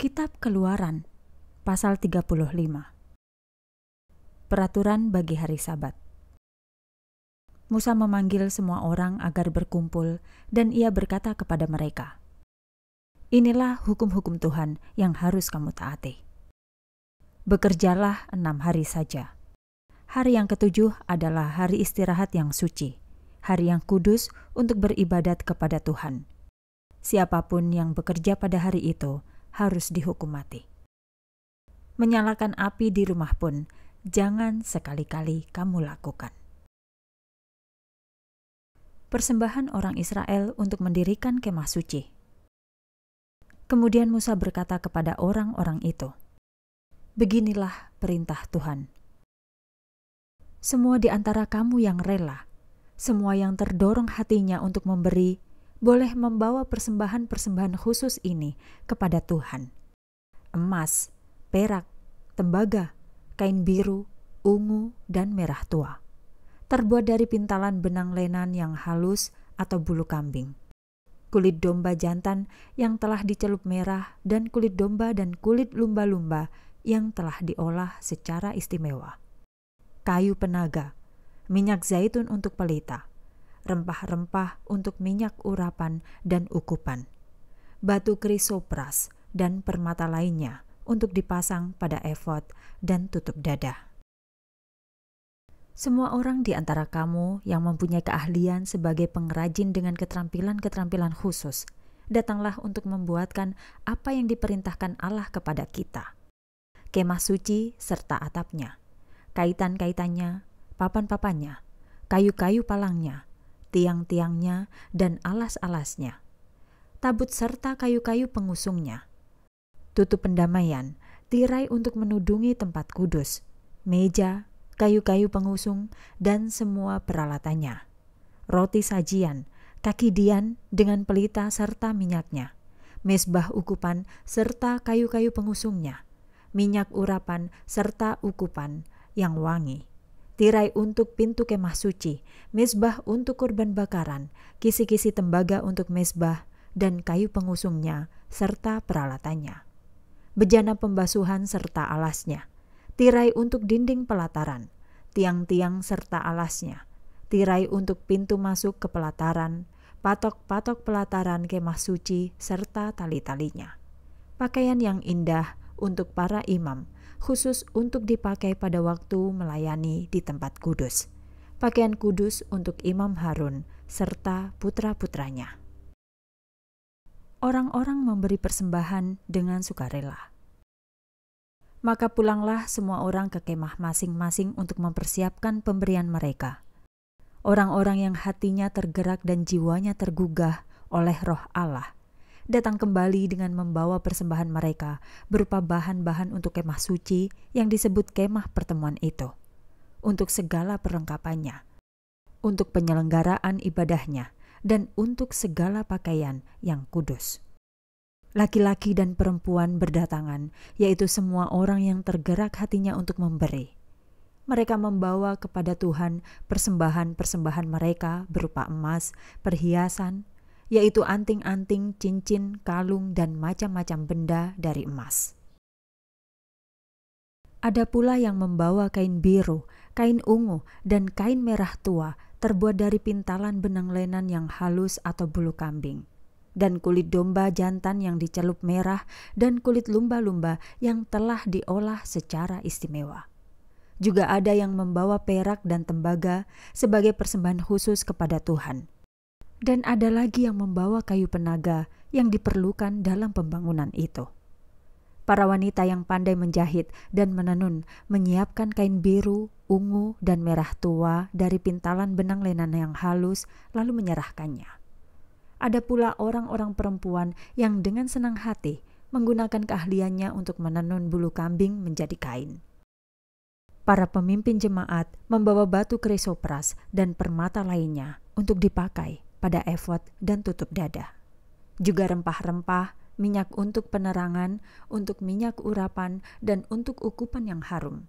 Kitab Keluaran pasal 35. Peraturan bagi hari Sabat. Musa memanggil semua orang agar berkumpul dan ia berkata kepada mereka, "Inilah hukum-hukum Tuhan yang harus kamu taati. Bekerjalah enam hari saja. Hari yang ketujuh adalah hari istirahat yang suci, hari yang kudus untuk beribadat kepada Tuhan." siapapun yang bekerja pada hari itu harus dihukum mati. Menyalakan api di rumah pun jangan sekali-kali kamu lakukan. Persembahan orang Israel untuk mendirikan kemah suci. Kemudian Musa berkata kepada orang-orang itu, "Beginilah perintah Tuhan: Semua di antara kamu yang rela, semua yang terdorong hatinya untuk memberi, boleh membawa persembahan-persembahan khusus ini kepada Tuhan. Emas, perak, tembaga, kain biru, ungu, dan merah tua. Terbuat dari pintalan benang lenan yang halus atau bulu kambing. Kulit domba jantan yang telah dicelup merah dan kulit domba dan kulit lumba-lumba yang telah diolah secara istimewa. Kayu penaga, minyak zaitun untuk pelita, rempah-rempah untuk minyak urapan dan ukupan, batu krisopras dan permata lainnya untuk dipasang pada efod dan tutup dada. Semua orang di antara kamu yang mempunyai keahlian sebagai pengrajin dengan keterampilan-keterampilan khusus, datanglah untuk membuatkan apa yang diperintahkan Allah kepada kita. Kemah suci serta atapnya, kaitan-kaitannya, papan-papannya, kayu-kayu palangnya, tiang-tiangnya, dan alas-alasnya, tabut serta kayu-kayu pengusungnya. Tutup pendamaian, tirai untuk menudungi tempat kudus, meja, kayu-kayu pengusung, dan semua peralatannya. Roti sajian, kaki dian dengan pelita serta minyaknya, mesbah ukupan serta kayu-kayu pengusungnya, minyak urapan serta ukupan yang wangi tirai untuk pintu kemah suci, mesbah untuk kurban bakaran, kisi-kisi tembaga untuk mesbah, dan kayu pengusungnya, serta peralatannya. Bejana pembasuhan serta alasnya, tirai untuk dinding pelataran, tiang-tiang serta alasnya, tirai untuk pintu masuk ke pelataran, patok-patok pelataran kemah suci, serta tali-talinya. Pakaian yang indah untuk para imam, khusus untuk dipakai pada waktu melayani di tempat kudus. Pakaian kudus untuk Imam Harun serta putra-putranya. Orang-orang memberi persembahan dengan sukarela. Maka pulanglah semua orang ke kemah masing-masing untuk mempersiapkan pemberian mereka. Orang-orang yang hatinya tergerak dan jiwanya tergugah oleh roh Allah – datang kembali dengan membawa persembahan mereka berupa bahan-bahan untuk kemah suci yang disebut kemah pertemuan itu, untuk segala perlengkapannya, untuk penyelenggaraan ibadahnya, dan untuk segala pakaian yang kudus. Laki-laki dan perempuan berdatangan, yaitu semua orang yang tergerak hatinya untuk memberi. Mereka membawa kepada Tuhan persembahan-persembahan mereka berupa emas, perhiasan, yaitu anting-anting, cincin, kalung, dan macam-macam benda dari emas. Ada pula yang membawa kain biru, kain ungu, dan kain merah tua terbuat dari pintalan benang lenan yang halus atau bulu kambing, dan kulit domba jantan yang dicelup merah, dan kulit lumba-lumba yang telah diolah secara istimewa. Juga ada yang membawa perak dan tembaga sebagai persembahan khusus kepada Tuhan dan ada lagi yang membawa kayu penaga yang diperlukan dalam pembangunan itu. Para wanita yang pandai menjahit dan menenun menyiapkan kain biru, ungu, dan merah tua dari pintalan benang lenan yang halus, lalu menyerahkannya. Ada pula orang-orang perempuan yang dengan senang hati menggunakan keahliannya untuk menenun bulu kambing menjadi kain para pemimpin jemaat membawa batu krisopras dan permata lainnya untuk dipakai pada efod dan tutup dada. Juga rempah-rempah, minyak untuk penerangan, untuk minyak urapan, dan untuk ukupan yang harum.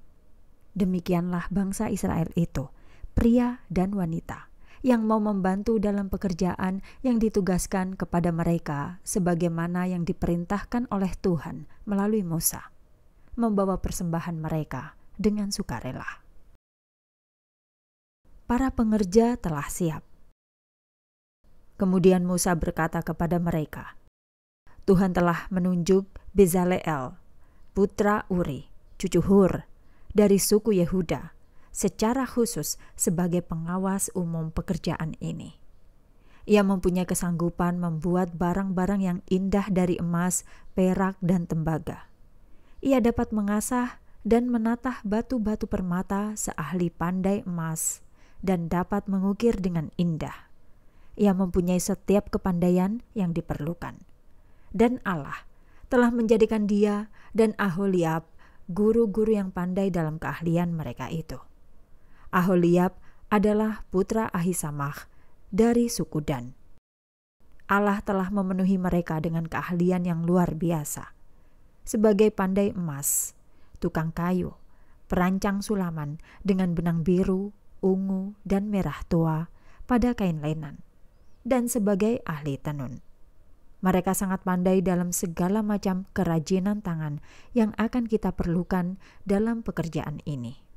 Demikianlah bangsa Israel itu, pria dan wanita, yang mau membantu dalam pekerjaan yang ditugaskan kepada mereka sebagaimana yang diperintahkan oleh Tuhan melalui Musa, membawa persembahan mereka dengan sukarela. Para pengerja telah siap Kemudian Musa berkata kepada mereka, Tuhan telah menunjuk Bezaleel, putra Uri, cucu Hur, dari suku Yehuda, secara khusus sebagai pengawas umum pekerjaan ini. Ia mempunyai kesanggupan membuat barang-barang yang indah dari emas, perak, dan tembaga. Ia dapat mengasah dan menatah batu-batu permata seahli pandai emas dan dapat mengukir dengan indah. Ia mempunyai setiap kepandaian yang diperlukan. Dan Allah telah menjadikan dia dan Aholiab guru-guru yang pandai dalam keahlian mereka itu. Aholiab adalah putra Ahisamah dari suku Dan. Allah telah memenuhi mereka dengan keahlian yang luar biasa. Sebagai pandai emas, tukang kayu, perancang sulaman dengan benang biru, ungu, dan merah tua pada kain lenan dan sebagai ahli tenun. Mereka sangat pandai dalam segala macam kerajinan tangan yang akan kita perlukan dalam pekerjaan ini.